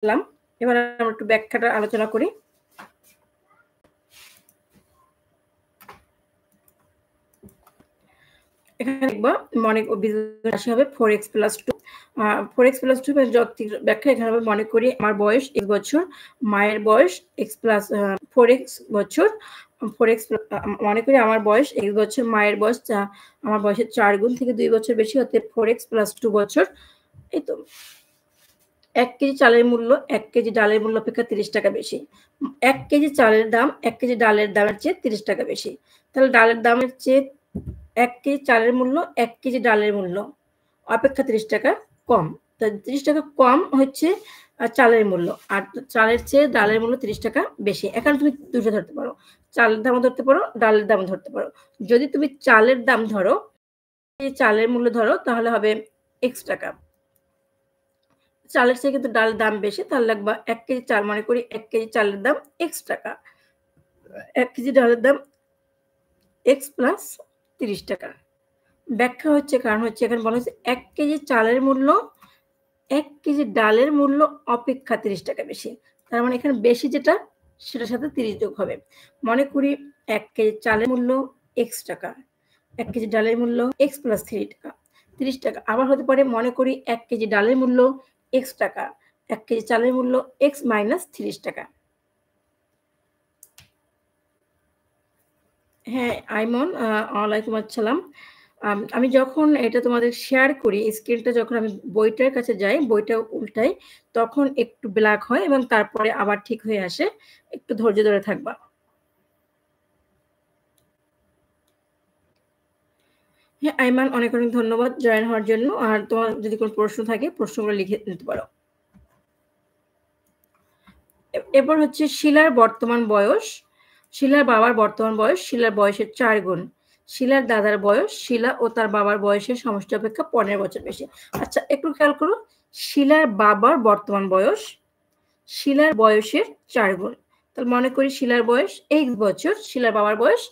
করলাম এবার আমরা একটু ব্যাখ্যাটা আলোচনা করি এখানে দেখবো মনে রাশি হবে four x plus two four x plus two ব্যাখ্যা এখানে মনে করি আমার বয়স এক বছর মায়ের বয়স এক্স প্লাস ফোর এক্স বছর ফোর এক্স মনে করি আমার বয়স এক বছর মায়ের বয়স আমার বয়সের চার গুণ থেকে দুই বছর বেশি হতে ফোর এক্স প্লাস টু বছর এই তো এক কেজি চালের মূল্য এক কেজি ডালের মূল্য অপেক্ষা তিরিশ টাকা বেশি এক কেজি চালের দাম এক কেজি ডালের দামের চেয়ে তিরিশ টাকা বেশি তাহলে ডালের দামের চেয়ে এক কেজি চালের মূল্য এক কেজি ডালের মূল্য অপেক্ষা তিরিশ টাকা কম তা তিরিশ টাকা কম হচ্ছে চালের মূল্য আর চালের চেয়ে ডালের মূল্য তিরিশ টাকা বেশি এখন তুমি দুটো ধরতে পারো চালের দামও ধরতে পারো ডালের দামও ধরতে পারো যদি তুমি চালের দাম ধরো চালের মূল্য ধরো তাহলে হবে এক্স টাকা চালের চেয়ে কিন্তু ডালের দাম বেশি তাহলে লাগবে এক কেজি চাল মনে করি এক কেজি চালের দাম এক্স টাকা এক কেজি ডালের দাম এক্স প্লাস তিরিশ টাকা ব্যাখ্যা হচ্ছে কারণ হচ্ছে এখানে বলা হচ্ছে এক কেজি চালের মূল্য এক কেজি ডালের মূল্য অপেক্ষা তিরিশ টাকা বেশি তার মানে এখানে বেশি যেটা সেটার সাথে তিরিশ যোগ হবে মনে করি এক কেজি চালের মূল্য এক্স টাকা এক কেজি ডালের মূল্য এক্স প্লাস থ্রি টাকা তিরিশ টাকা আবার হতে পারে মনে করি এক কেজি ডালের মূল্য এক্স টাকা এক কেজি চালের মূল্য এক্স মাইনাস তিরিশ টাকা হ্যাঁ আইমন ওয়ালাইকুম আসসালাম আমি যখন এটা তোমাদের শেয়ার করি স্কেলটা যখন আমি বইটার কাছে যাই বইটা উল্টাই তখন একটু ব্ল্যাক হয় এবং তারপরে আবার ঠিক হয়ে আসে একটু ধৈর্য ধরে থাকবা হ্যাঁ আইমান অনেক অনেক ধন্যবাদ জয়েন হওয়ার জন্য আর তোমার যদি কোনো প্রশ্ন থাকে প্রশ্নগুলো লিখে নিতে পারো এরপর হচ্ছে শিলার বর্তমান বয়স শিলার বাবার বর্তমান বয়স শিলার বয়সের চার গুণ শিলার দাদার বয়স শিলা ও তার বাবার বয়সের সমষ্টি অপেক্ষা পনেরো বছর বেশি আচ্ছা একটু খেয়াল করো শিলার বাবার বর্তমান বয়স শিলার বয়সের চার গুণ তাহলে মনে করি শিলার বয়স এক্স বছর শিলার বাবার বয়স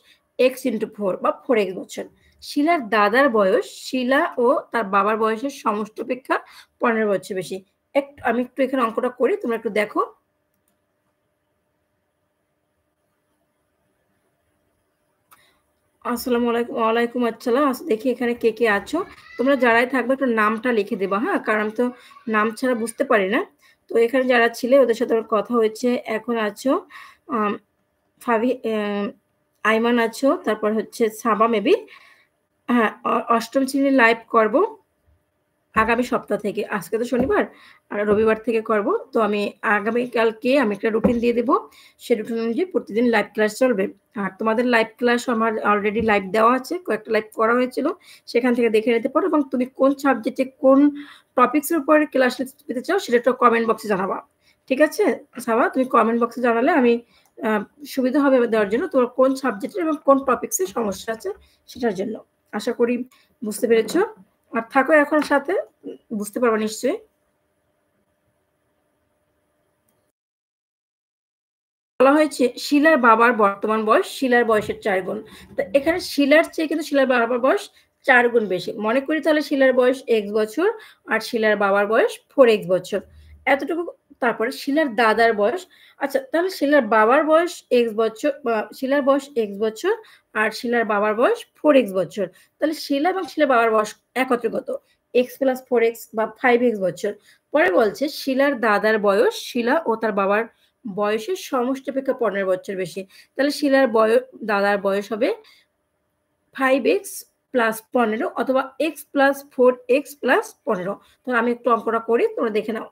এক্স ইন্টু ফোর বা ফোর এক্স বছর শিলার দাদার বয়স শিলা ও তার বাবার বয়সের সমস্ত অপেক্ষা পনেরো বছর বেশি একটু আমি একটু এখানে অঙ্কটা করি তোমরা একটু দেখো আসসালাম আলাইকুম ওয়ালাইকুম আসসালাম আচ্ছা, দেখি এখানে কে কে আছো তোমরা যারাই থাকবে একটু নামটা লিখে দেবা হ্যাঁ কারণ আমি তো নাম ছাড়া বুঝতে পারি না তো এখানে যারা ছিলে ওদের সাথে আমার কথা হয়েছে এখন আছো ফাবি আইমান আছো তারপর হচ্ছে সাবা মেবি হ্যাঁ অষ্টম শ্রেণীর লাইভ করব আগামী সপ্তাহ থেকে আজকে তো শনিবার আর রবিবার থেকে করব তো আমি আগামীকালকে আমি একটা রুটিন দিয়ে দেবো সেই রুটিন অনুযায়ী প্রতিদিন লাইভ ক্লাস চলবে আর তোমাদের লাইভ ক্লাস আমার অলরেডি লাইভ দেওয়া আছে কয়েকটা লাইভ করা হয়েছিল সেখান থেকে দেখে নিতে পারো এবং তুমি কোন সাবজেক্টে কোন টপিক্সের উপরে ক্লাস পেতে চাও সেটা একটু কমেন্ট বক্সে জানাবা ঠিক আছে সাবা তুমি কমেন্ট বক্সে জানালে আমি সুবিধা হবে দেওয়ার জন্য তোমার কোন সাবজেক্টের এবং কোন টপিক্সের সমস্যা আছে সেটার জন্য আশা করি বুঝতে পেরেছ আর থাকো এখন সাথে বুঝতে পারবো নিশ্চয়ই বলা হয়েছে শিলার বাবার বর্তমান বয়স শিলার বয়সের চার গুণ তো এখানে শিলার চেয়ে কিন্তু শিলার বাবার বয়স চার গুণ বেশি মনে করি তাহলে শিলার বয়স এক্স বছর আর শিলার বাবার বয়স ফোর এক্স বছর এতটুকু তারপরে শিলার দাদার বয়স আচ্ছা তাহলে শিলার বাবার বয়স এক্স বছর শিলার বয়স এক্স বছর আর শিলার বাবার বয়স ফোর এক্স বছর তাহলে শিলা এবং শিলার বাবার বয়স একত্রে কত এক্স প্লাস ফোর এক্স বা ফাইভ এক্স বছর পরে বলছে শিলার দাদার বয়স শিলা ও তার বাবার বয়সের সমষ্টি অপেক্ষা পনেরো বছর বেশি তাহলে শিলার বয়স দাদার বয়স হবে ফাইভ এক্স প্লাস পনেরো অথবা x plus four x plus পনেরো তো আমি একটু অঙ্কটা করি তোমরা দেখে নাও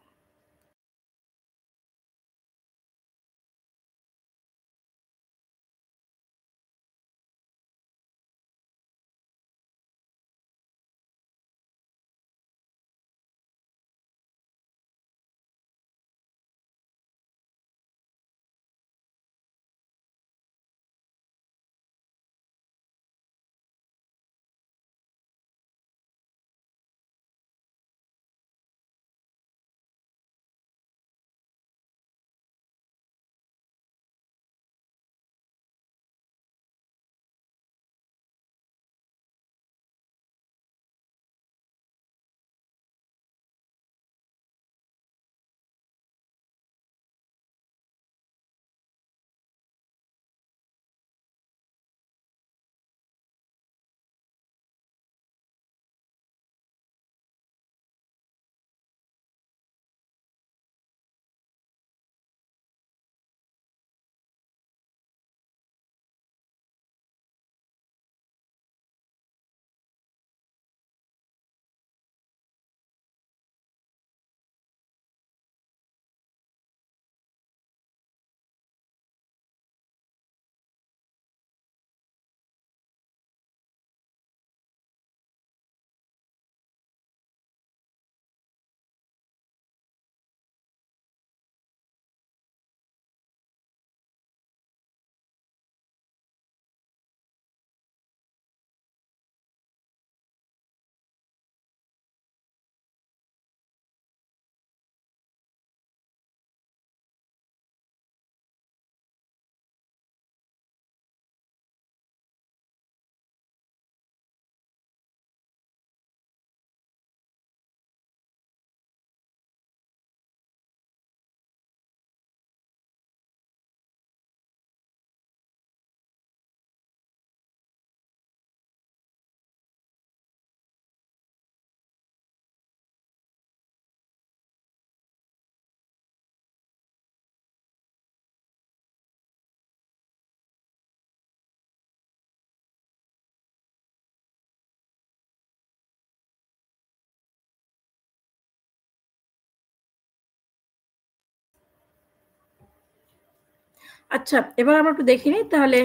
আচ্ছা এবার আমরা একটু দেখে নিই তাহলে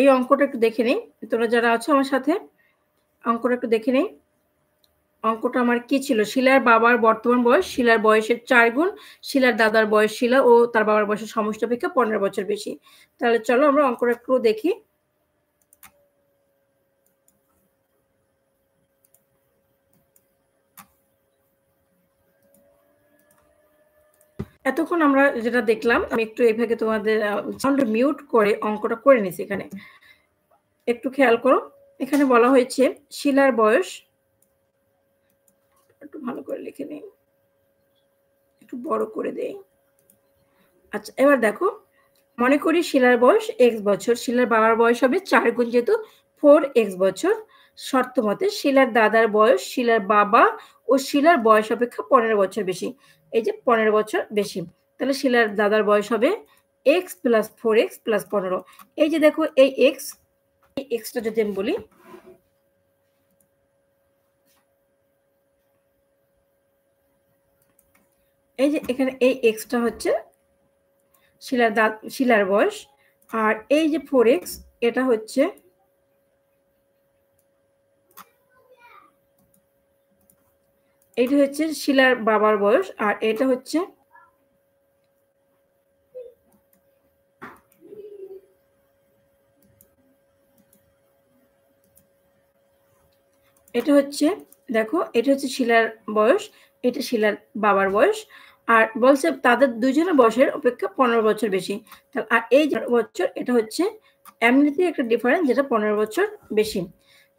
এই অঙ্কটা একটু দেখে নিই তোরা যারা আছো আমার সাথে অঙ্কটা একটু দেখে নিই অঙ্কটা আমার কি ছিল শিলার বাবার বর্তমান বয়স শিলার বয়সের চার গুণ শিলার দাদার বয়স শিলা ও তার বাবার বয়সের সমষ্টি অপেক্ষা পনেরো বছর বেশি তাহলে চলো আমরা অঙ্কটা একটু দেখি এতক্ষণ আমরা যেটা দেখলাম আমি একটু এই ভাগে তোমাদের সাউন্ড মিউট করে অঙ্কটা করে নিছি এখানে একটু খেয়াল করো এখানে বলা হয়েছে শিলার বয়স একটু ভালো করে লিখে নিই একটু বড় করে দেই আচ্ছা এবার দেখো মনে করি শিলার বয়স এক্স বছর শিলার বাবার বয়স হবে চার গুণ যেহেতু ফোর এক্স বছর শর্ত মতে শিলার দাদার বয়স শিলার বাবা ও শিলার বয়স অপেক্ষা পনেরো বছর বেশি এই যে পনেরো বছর বেশি তাহলে শিলার দাদার বয়স হবে x plus four x plus পনেরো এই যে দেখো এই এক্স এই এক্সটা যদি আমি বলি এই যে এখানে এই এক্সটা হচ্ছে শিলার দাঁত শিলার বয়স আর এই যে ফোর এক্স এটা হচ্ছে এটি হচ্ছে শিলার বাবার বয়স আর এটা হচ্ছে এটা হচ্ছে দেখো এটা হচ্ছে শিলার বয়স এটা শিলার বাবার বয়স আর বলছে তাদের দুজনের বয়সের অপেক্ষা পনেরো বছর বেশি আর এই বছর এটা হচ্ছে এমনিতে একটা ডিফারেন্স যেটা পনেরো বছর বেশি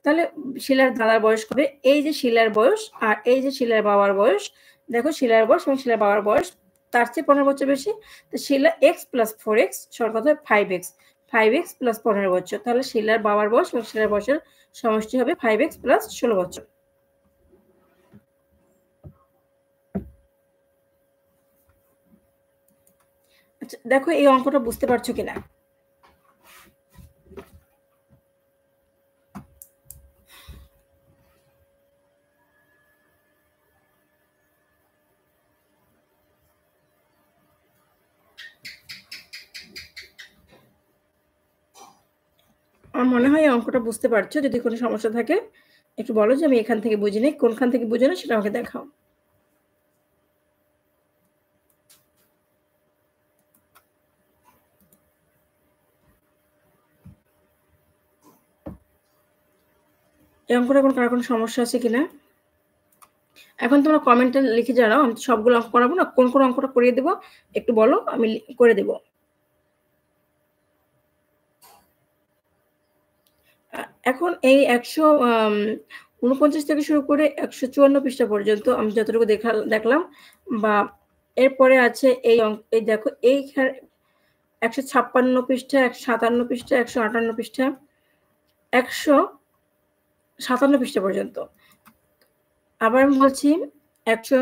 তাহলে শিলার দাদার বয়স কবে এই যে শিলার বয়স আর এই যে শিলার বাবার বয়স দেখো শিলার বয়স এবং শিলার বাবার বয়স তার চেয়ে পনেরো বছর বেশি তো Shila x plus four x short কথা five x five x plus পনেরো বছর তাহলে শিলার বাবার বয়স এবং শিলার বয়সের সমষ্টি হবে ফাইভ এক্স প্লাস ষোলো বছর আচ্ছা দেখো এই অঙ্কটা বুঝতে পারছো কিনা আমার মনে হয় অঙ্কটা বুঝতে পারছো যদি কোনো সমস্যা থাকে একটু বলো যে আমি এখান থেকে বুঝি নিই কোনখান থেকে বুঝে না সেটা আমাকে দেখাও এই অঙ্কটা কোনো কারো কোনো সমস্যা আছে কিনা এখন তোমরা কমেন্টে লিখে জানাও আমি সবগুলো অঙ্ক করাবো না কোন কোন অঙ্কটা করিয়ে দেবো একটু বলো আমি করে দেবো এখন এই একশো উনপঞ্চাশ থেকে শুরু করে একশো চুয়ান্ন পৃষ্ঠা পর্যন্ত আমি যতটুকু দেখা দেখলাম বা এরপরে আছে এই এই দেখো এই একশো ছাপ্পান্ন পৃষ্ঠা একশো সাতান্ন পৃষ্ঠা একশো আটান্ন পৃষ্ঠা একশো সাতান্ন পৃষ্ঠা পর্যন্ত আবার আমি বলছি একশো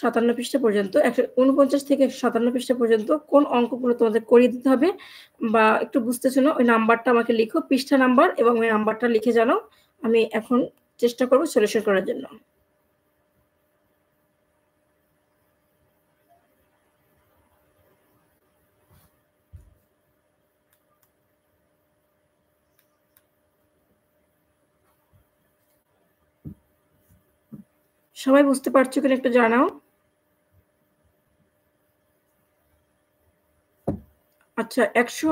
সাতান্ন পৃষ্ঠা পর্যন্ত একশো উনপঞ্চাশ থেকে একশো সাতান্ন পৃষ্ঠা পর্যন্ত কোন অঙ্কগুলো তোমাদের করিয়ে দিতে হবে বা একটু বুঝতে না ওই নাম্বারটা আমাকে লিখো পৃষ্ঠা নাম্বার এবং ওই নাম্বারটা লিখে জানো আমি এখন চেষ্টা করবো সলিউশন করার জন্য সবাই বুঝতে পারছো কিনা একটু জানাও আচ্ছা একশো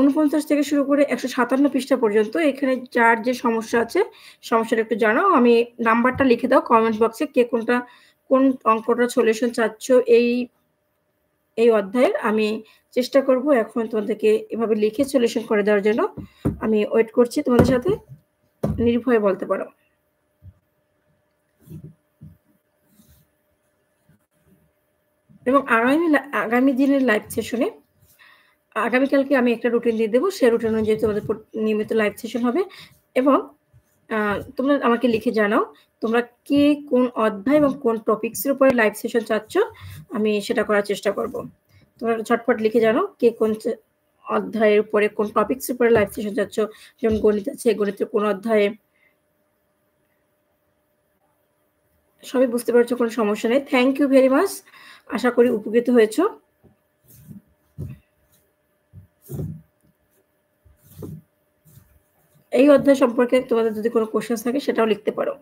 উনপঞ্চাশ থেকে শুরু করে একশো সাতান্ন পৃষ্ঠা পর্যন্ত এখানে যার যে সমস্যা আছে সমস্যাটা একটু জানাও আমি নাম্বারটা লিখে দাও কমেন্ট বক্সে কে কোনটা কোন অঙ্কটা সলিউশন চাচ্ছ এই এই অধ্যায়ের আমি চেষ্টা করব এখন তোমাদেরকে এভাবে লিখে সলিউশন করে দেওয়ার জন্য আমি ওয়েট করছি তোমাদের সাথে নির্ভয়ে বলতে পারো এবং আগামী আগামী দিনের লাইভ সেশনে আগামীকালকে আমি একটা রুটিন দিয়ে দেবো সেই রুটিন অনুযায়ী তোমাদের নিয়মিত লাইভ সেশন হবে এবং তোমরা আমাকে লিখে জানাও তোমরা কে কোন অধ্যায় এবং কোন টপিক্সের উপরে লাইভ সেশন চাচ্ছ আমি সেটা করার চেষ্টা করব তোমরা ছটফট লিখে জানাও কে কোন অধ্যায়ের উপরে কোন টপিক্সের উপরে লাইভ সেশন চাচ্ছ যেমন গণিত আছে গণিতের কোন অধ্যায়ে সবাই বুঝতে পারছো কোনো সমস্যা নেই থ্যাংক ইউ ভেরি মাচ আশা করি উপকৃত হয়েছ এই অধ্যায় সম্পর্কে তোমাদের যদি কোনো কোশ্চেন থাকে সেটাও লিখতে পারো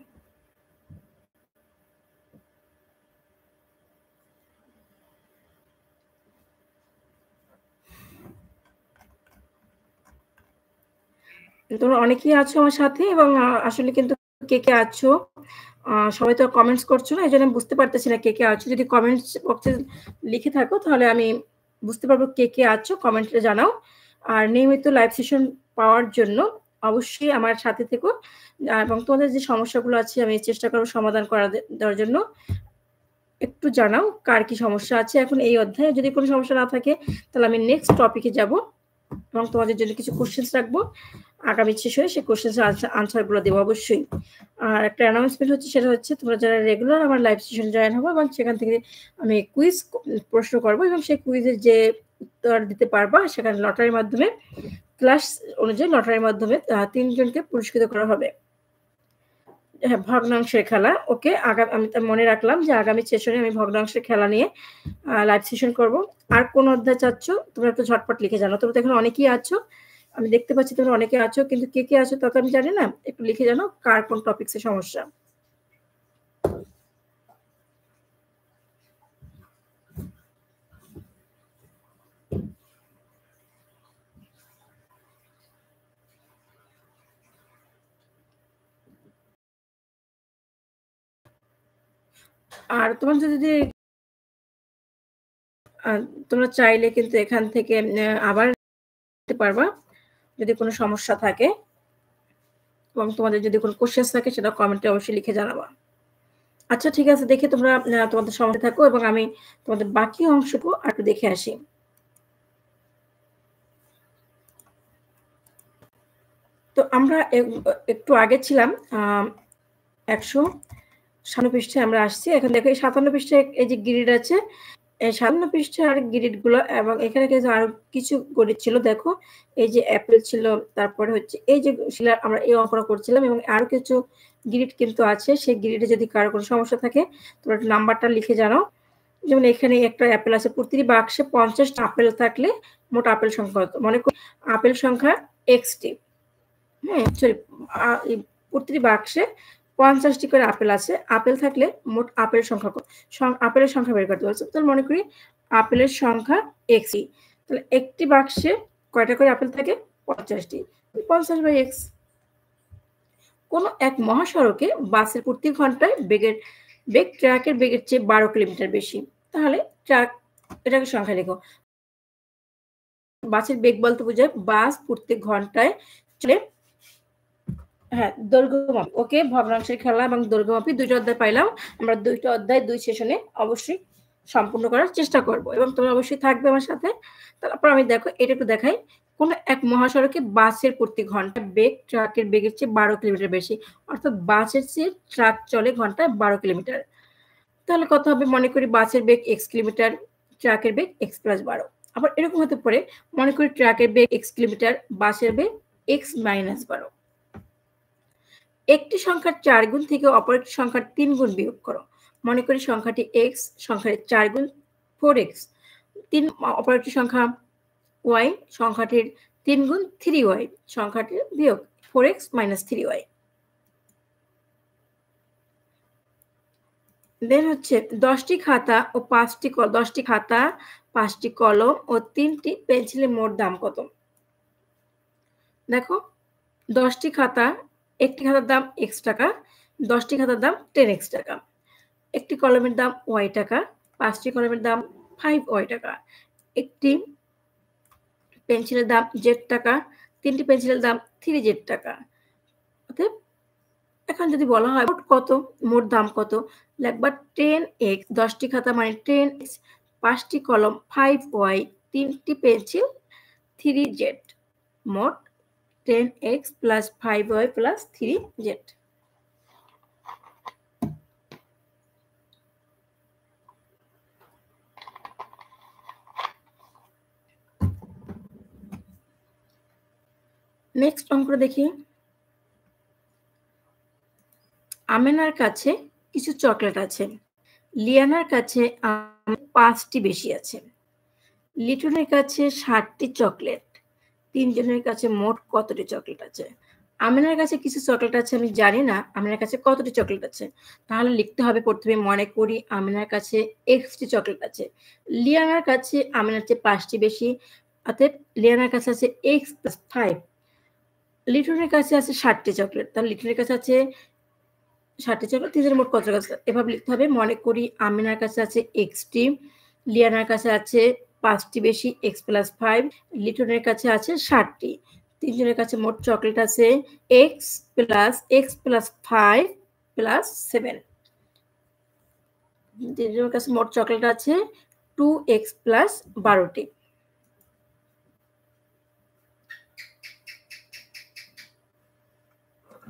তোমরা অনেকেই আছো আমার সাথে এবং আসলে কিন্তু কে কে আছো সবাই তো কমেন্টস করছো না এই জন্য বুঝতে পারতেছি না কে কে আছো যদি কমেন্টস বক্সে লিখে থাকো তাহলে আমি বুঝতে পারবো কে কে আছো কমেন্টে জানাও আর নিয়মিত লাইভ সেশন পাওয়ার জন্য অবশ্যই আমার সাথে থেকো এবং তোমাদের যে সমস্যাগুলো আছে আমি চেষ্টা করবো সমাধান করা দেওয়ার জন্য একটু জানাও কার কি সমস্যা আছে এখন এই অধ্যায়ে যদি কোনো সমস্যা না থাকে তাহলে আমি নেক্সট টপিকে যাব এবং তোমাদের জন্য কিছু কোশ্চেন্স রাখবো আগামী শেষ হয়ে সেই কোশ্চেন আনসারগুলো দেবো অবশ্যই আর একটা অ্যানাউন্সমেন্ট হচ্ছে সেটা হচ্ছে তোমরা যারা রেগুলার আমার লাইভ সেশন জয়েন হবো এবং সেখান থেকে আমি কুইজ প্রশ্ন করবো এবং সেই কুইজের যে উত্তর দিতে পারবা সেখানে লটারির মাধ্যমে ক্লাস অনুযায়ী লটারির মাধ্যমে তিনজনকে পুরস্কৃত করা হবে হ্যাঁ ভগ্নাংশের খেলা ওকে আগামী আমি মনে রাখলাম যে আগামী সেশনে আমি ভগ্নাংশের খেলা নিয়ে লাইভ সেশন করব আর কোন অধ্যায় চাচ্ছ তোমরা একটু ঝটপট লিখে জানো তোমরা তো এখন অনেকেই আছো আমি দেখতে পাচ্ছি তোমরা অনেকে আছো কিন্তু কে কে আছো তা তো আমি জানি না একটু লিখে জানো কার কোন টপিক্সে সমস্যা আর তোমার যদি তোমরা চাইলে কিন্তু এখান থেকে আবার পারবা যদি কোনো সমস্যা থাকে এবং তোমাদের যদি কোনো কোশ্চেন থাকে সেটা কমেন্টে অবশ্যই লিখে জানাবা আচ্ছা ঠিক আছে দেখে তোমরা তোমাদের সমস্যা থাকো এবং আমি তোমাদের বাকি অংশটুকু আর দেখে আসি তো আমরা একটু আগে ছিলাম একশো সাতান্ন পৃষ্ঠে আমরা আসছি এখন দেখো এই সাতান্ন পৃষ্ঠে এই যে গ্রিড আছে সামান্য পৃষ্ঠার গ্রিডগুলো এবং এখানে কিন্তু আরো কিছু গড়ি ছিল দেখো এই যে অ্যাপেল ছিল তারপরে হচ্ছে এই যে শিলার আমরা এই অঙ্কন করছিলাম এবং আরো কিছু গ্রিড কিন্তু আছে সেই গ্রিডে যদি কারো কোনো সমস্যা থাকে তোমরা নাম্বারটা লিখে জানাও যেমন এখানে একটা অ্যাপেল আছে প্রতিটি বাক্সে পঞ্চাশটা আপেল থাকলে মোট আপেল সংখ্যা হতো মনে করি আপেল সংখ্যা এক্সটি হ্যাঁ সরি প্রতিটি বাক্সে পঞ্চাশটি করে আপেল আছে আপেল থাকলে মোট আপেলের সংখ্যা আপেলের সংখ্যা বের করতে বলছে তাহলে মনে করি আপেলের সংখ্যা এক্সি তাহলে একটি বাক্সে কয়টা করে আপেল থাকে পঞ্চাশটি পঞ্চাশ বাই এক্স কোনো এক মহাসড়কে বাসের প্রতি ঘন্টায় বেগের বেগ ট্রাকের বেগের চেয়ে বারো কিলোমিটার বেশি তাহলে ট্রাক এটাকে সংখ্যা লেখো বাসের বেগ বলতে বোঝায় বাস প্রত্যেক ঘন্টায় চলে হ্যাঁ দৈর্ঘ্যমাপ ওকে ভগ্নাংশের খেলা এবং দৈর্ঘ্যমাপি দুইটা অধ্যায় পাইলাম আমরা দুইটা অধ্যায় দুই সেশনে অবশ্যই সম্পূর্ণ করার চেষ্টা করব এবং তোমরা অবশ্যই থাকবে আমার সাথে তারপর আমি দেখো এটা একটু দেখাই কোন এক মহাসড়কে বাসের প্রতি ঘন্টা বেগ ট্রাকের বেগের চেয়ে বারো কিলোমিটার বেশি অর্থাৎ বাসের চেয়ে ট্রাক চলে ঘন্টায় বারো কিলোমিটার তাহলে কত হবে মনে করি বাসের বেগ এক্স কিলোমিটার ট্রাকের বেগ এক্স প্লাস বারো আবার এরকম হতে পারে মনে করি ট্রাকের বেগ এক্স কিলোমিটার বাসের বেগ এক্স মাইনাস বারো একটি সংখ্যার চার গুণ থেকে অপর একটি সংখ্যার তিন গুণ বিয়োগ করো মনে করি সংখ্যাটি এক্স সংখ্যার চার গুণ ফোর এক্স তিন অপর একটি সংখ্যা ওয়াই সংখ্যাটির তিন গুণ থ্রি ওয়াই সংখ্যাটির বিয়োগ four x minus three y then হচ্ছে দশটি খাতা ও পাঁচটি দশটি খাতা পাঁচটি কলম ও তিনটি পেন্সিলের মোট দাম কত দেখো দশটি খাতা একটি খাতার দাম এক্স টাকা দশটি খাতার দাম টেন এক্স টাকা একটি কলমের দাম ওয়াই টাকা পাঁচটি কলমের দাম ফাইভ ওয়াই টাকা একটি পেন্সিলের দাম জেড টাকা তিনটি পেন্সিলের দাম থ্রি জেড টাকা অতএব এখন যদি বলা হয় মোট কত মোট দাম কত লাগবা টেন এক্স দশটি খাতা মানে টেন এক্স পাঁচটি কলম ফাইভ ওয়াই তিনটি পেন্সিল থ্রি জেড মোট ten x plus five y plus three z next অঙ্ক দেখি আমেনার কাছে কিছু চকলেট আছে লিয়ানার কাছে পাঁচটি বেশি আছে লিটনের কাছে ষাটটি চকলেট তিনজনের কাছে মোট কতটি চকলেট আছে আমিনার কাছে কিছু চকলেট আছে আমি জানি না আমিনার কাছে কতটি চকলেট আছে তাহলে লিখতে হবে প্রথমে মনে করি আমিনার কাছে এক্সটি চকলেট আছে লিয়ানার কাছে আমিনার চেয়ে পাঁচটি বেশি অর্থাৎ লিয়ানার কাছে আছে এক্স প্লাস ফাইভ লিটনের কাছে আছে ষাটটি চকলেট তাহলে লিটনের কাছে আছে ষাটটি চকলেট তিনজনের মোট কত কাছে এভাবে লিখতে হবে মনে করি আমিনার কাছে আছে এক্সটি লিয়ানার কাছে আছে পাঁচটি বেশি এক্স প্লাস ফাইভ লিটনের কাছে আছে ষাটটি তিনজনের কাছে মোট চকলেট আছে x plus x plus five plus seven তিনজনের কাছে মোট চকলেট আছে টু এক্স প্লাস বারোটি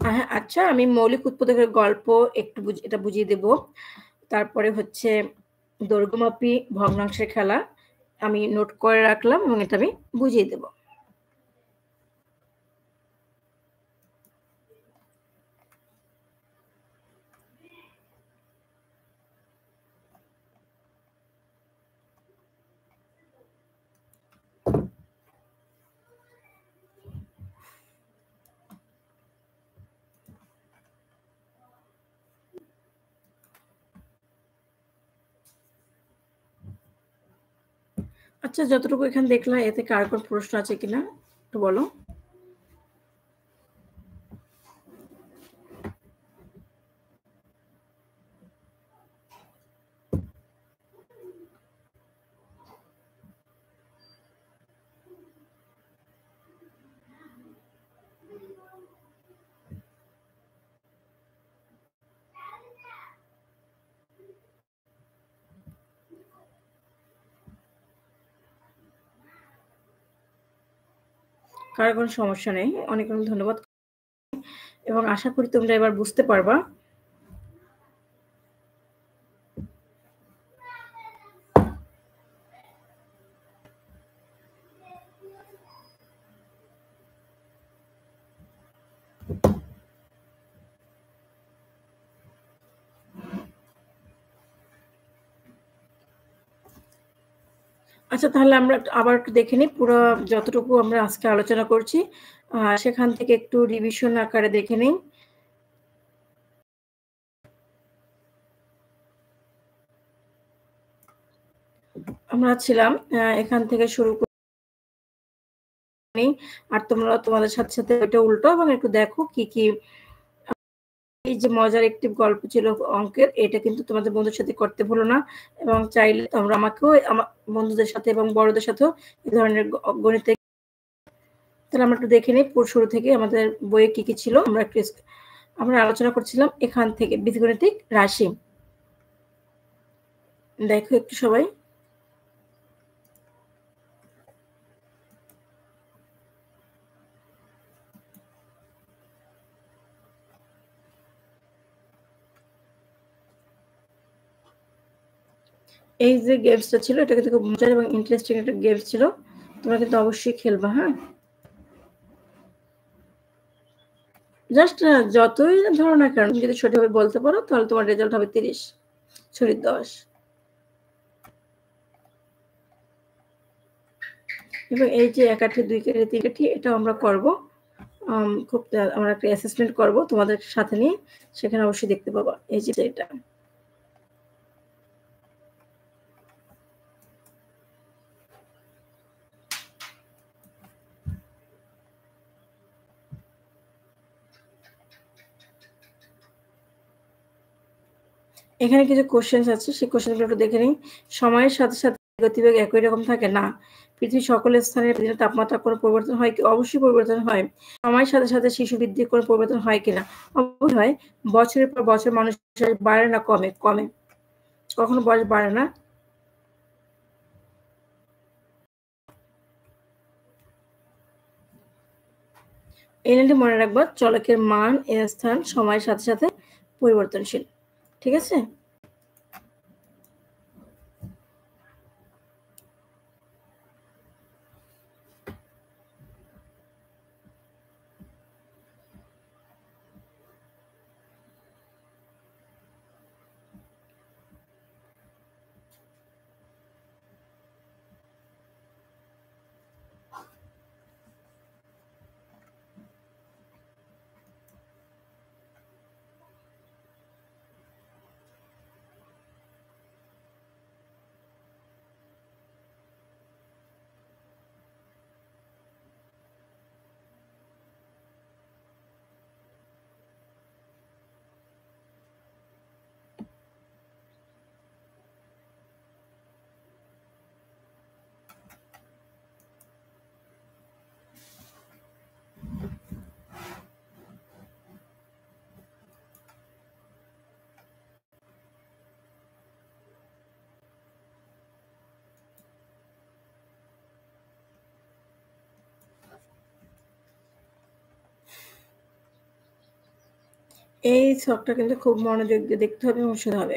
হ্যাঁ আচ্ছা আমি মৌলিক উৎপাদকের গল্প একটু এটা বুঝিয়ে দেব তারপরে হচ্ছে দৈর্ঘ্যমাপী ভগ্নাংশের খেলা আমি নোট করে রাখলাম এবং এটা আমি বুঝিয়ে দেবো আচ্ছা যতটুকু এখানে দেখলাম এতে কার কোন প্রশ্ন আছে কিনা একটু বলো কারো কোনো সমস্যা নেই অনেক অনেক ধন্যবাদ এবং আশা করি তোমরা এবার বুঝতে পারবা আচ্ছা তাহলে আমরা আবার একটু দেখে নিই পুরো যতটুকু আমরা আজকে আলোচনা করছি সেখান থেকে একটু রিভিশন আকারে দেখে নিই আমরা ছিলাম এখান থেকে শুরু আর তোমরা তোমাদের সাথে সাথে এটা উল্টো এবং মানে একটু দেখো কি কি এই যে মজার একটি গল্প ছিল অঙ্কের এটা কিন্তু তোমাদের বন্ধুর সাথে করতে ভুলো না এবং চাইলে তোমরা আমাকেও আমার বন্ধুদের সাথে এবং বড়দের সাথেও এই ধরনের গণিতে তাহলে আমরা একটু দেখে নিই শুরু থেকে আমাদের বইয়ে কি কি ছিল আমরা একটু আমরা আলোচনা করছিলাম এখান থেকে বীজগণিতিক রাশি দেখো একটু সবাই এই যে গেমসটা ছিল এটা কিন্তু খুব মজার এবং ইন্টারেস্টিং একটা গেমস ছিল তোমরা কিন্তু অবশ্যই খেলবা হ্যাঁ জাস্ট যতই ধরো না কারণ যদি সঠিকভাবে বলতে পারো তাহলে তোমার রেজাল্ট হবে তিরিশ ছড়ির দশ এবং এই যে এক আঠি দুই কেটে তিন কাঠি এটা আমরা করব খুব আমরা একটা অ্যাসেসমেন্ট করব তোমাদের সাথে নিয়ে সেখানে অবশ্যই দেখতে পাবো এই যে এটা এখানে কিছু কোশ্চেন আছে সেই কোশ্চেনগুলো একটু দেখে নিই সময়ের সাথে সাথে গতিবেগ একই রকম থাকে না পৃথিবীর সকল স্থানে পৃথিবীর তাপমাত্রা কোনো পরিবর্তন হয় কি অবশ্যই পরিবর্তন হয় সময়ের সাথে সাথে শিশু বৃদ্ধির কোনো পরিবর্তন হয় কিনা অবশ্যই হয় বছরের পর বছর মানুষ বাড়ে না কমে কমে কখনো বয়স বাড়ে না এনএলটি মনে রাখবো চলকের মান এর স্থান সময়ের সাথে সাথে পরিবর্তনশীল ঠিক আছে এই সবটা কিন্তু খুব মনোযোগ দিয়ে দেখতে হবে এবং শুনতে হবে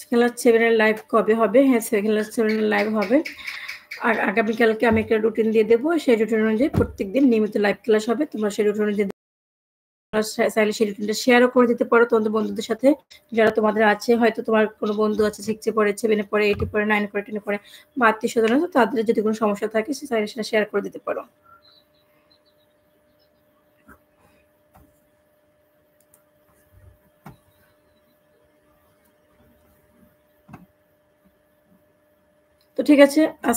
সেকেন্ড সেভেনের লাইভ কবে হবে হ্যাঁ সেকেন্ড সেভেনের লাইভ হবে আর আগামীকালকে আমি একটা রুটিন দিয়ে দেবো সেই রুটিন অনুযায়ী প্রত্যেক দিন নিয়মিত লাইভ ক্লাস হবে তোমার সেই রুটিন অনুযায়ী চাইলে সেই রুটিনটা শেয়ারও করে দিতে পারো তোমাদের বন্ধুদের সাথে যারা তোমাদের আছে হয়তো তোমার কোনো বন্ধু আছে সিক্সে পড়ে সেভেনে পড়ে এইটে পড়ে নাইনে পড়ে টেনে পরে বা আত্মীয় স্বজন আছে তাদের যদি কোনো সমস্যা থাকে সে চাইলে সেটা শেয়ার করে দিতে পারো তো ঠিক আছে আজ